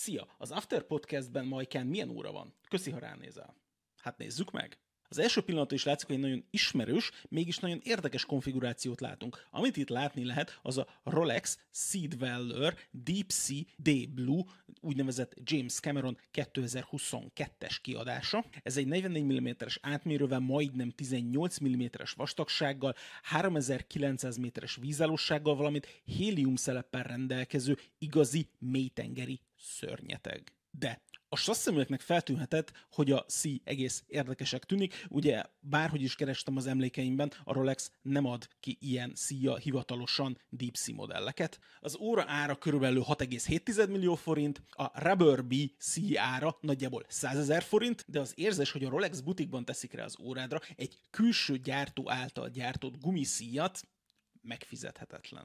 Szia! Az After Podcastben majken milyen óra van? Köszi, ha ránézel. Hát nézzük meg! Az első pillanat is látszik, hogy egy nagyon ismerős, mégis nagyon érdekes konfigurációt látunk. Amit itt látni lehet, az a Rolex Seed Valor Deep Sea D Blue úgynevezett James Cameron 2022-es kiadása. Ez egy 44 mm-es átmérővel, majdnem 18 mm-es vastagsággal, 3900 méteres vízállósággal, valamint hélium szeleppel rendelkező igazi mélytengeri szörnyeteg. De a sasszeműeknek feltűnhetett, hogy a C egész érdekesek tűnik. Ugye bárhogy is kerestem az emlékeimben, a Rolex nem ad ki ilyen szíja hivatalosan Deep Sea modelleket. Az óra ára körülbelül 6,7 millió forint, a Rubber B C ára nagyjából 100 ezer forint, de az érzés, hogy a Rolex butikban teszik rá az órádra egy külső gyártó által gyártott gumiszíjat, megfizethetetlen.